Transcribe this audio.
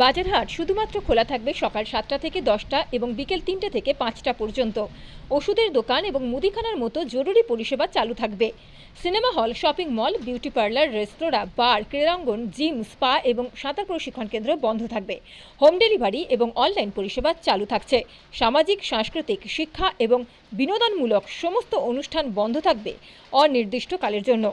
বাজারহাট শুধুমাত্র খোলা থাকবে সকাল সাতটা থেকে দশটা এবং বিকেল তিনটে থেকে পাঁচটা পর্যন্ত ওষুধের দোকান এবং মুদিখানার মতো জরুরি পরিষেবা চালু থাকবে cinema hall shopping mall beauty parlour রেস্তোরাঁ বার ক্রীড়াঙ্গন জিম স্পা এবং সাঁতার প্রশিক্ষণ কেন্দ্র বন্ধ থাকবে হোম ডেলিভারি এবং অনলাইন পরিষেবা চালু থাকছে সামাজিক সাংস্কৃতিক শিক্ষা এবং বিনোদনমূলক সমস্ত অনুষ্ঠান বন্ধ থাকবে অনির্দিষ্টকালের জন্য